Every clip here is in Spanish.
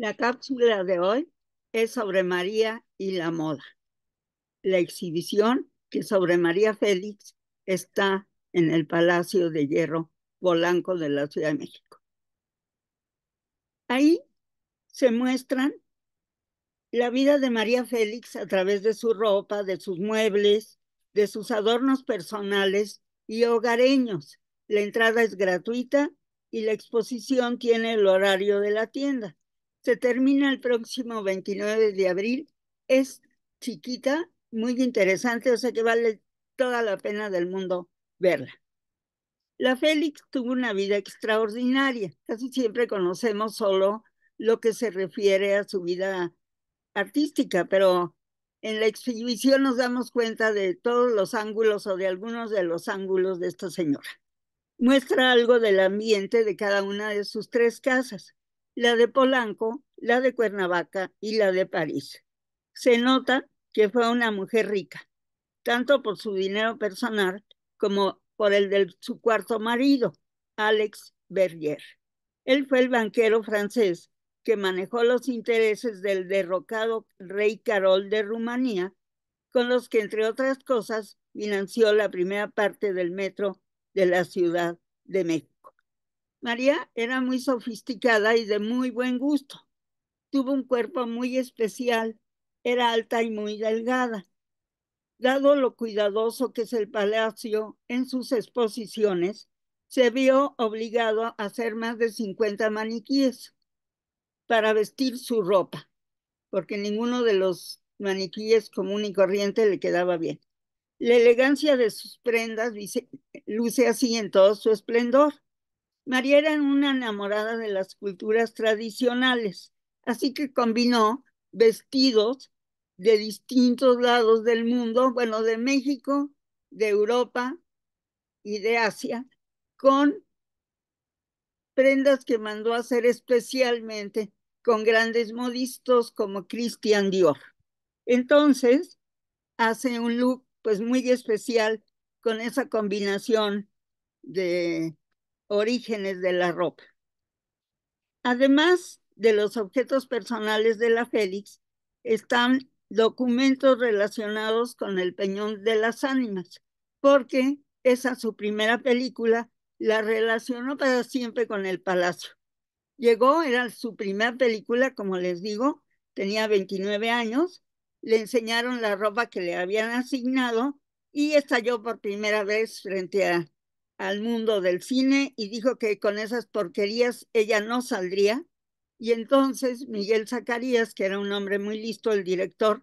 La cápsula de hoy es sobre María y la moda. La exhibición que sobre María Félix está en el Palacio de Hierro Bolanco de la Ciudad de México. Ahí se muestran la vida de María Félix a través de su ropa, de sus muebles, de sus adornos personales y hogareños. La entrada es gratuita y la exposición tiene el horario de la tienda se termina el próximo 29 de abril. Es chiquita, muy interesante, o sea que vale toda la pena del mundo verla. La Félix tuvo una vida extraordinaria. Casi siempre conocemos solo lo que se refiere a su vida artística, pero en la exhibición nos damos cuenta de todos los ángulos o de algunos de los ángulos de esta señora. Muestra algo del ambiente de cada una de sus tres casas la de Polanco, la de Cuernavaca y la de París. Se nota que fue una mujer rica, tanto por su dinero personal como por el de su cuarto marido, Alex Berger. Él fue el banquero francés que manejó los intereses del derrocado rey Carol de Rumanía, con los que, entre otras cosas, financió la primera parte del metro de la Ciudad de México. María era muy sofisticada y de muy buen gusto. Tuvo un cuerpo muy especial, era alta y muy delgada. Dado lo cuidadoso que es el palacio en sus exposiciones, se vio obligado a hacer más de 50 maniquíes para vestir su ropa, porque ninguno de los maniquíes común y corriente le quedaba bien. La elegancia de sus prendas luce así en todo su esplendor. María era una enamorada de las culturas tradicionales, así que combinó vestidos de distintos lados del mundo, bueno, de México, de Europa y de Asia, con prendas que mandó a hacer especialmente con grandes modistos como Christian Dior. Entonces, hace un look pues muy especial con esa combinación de orígenes de la ropa. Además de los objetos personales de la Félix, están documentos relacionados con el Peñón de las Ánimas, porque esa su primera película la relacionó para siempre con el palacio. Llegó, era su primera película, como les digo, tenía 29 años, le enseñaron la ropa que le habían asignado y estalló por primera vez frente a al mundo del cine y dijo que con esas porquerías ella no saldría. Y entonces Miguel Zacarías, que era un hombre muy listo, el director,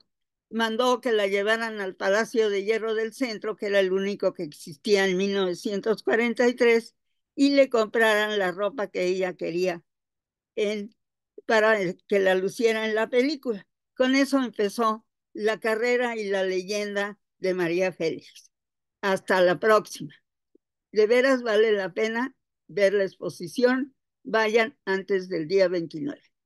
mandó que la llevaran al Palacio de Hierro del Centro, que era el único que existía en 1943, y le compraran la ropa que ella quería en, para eh, que la luciera en la película. Con eso empezó la carrera y la leyenda de María Félix. Hasta la próxima. De veras vale la pena ver la exposición. Vayan antes del día 29.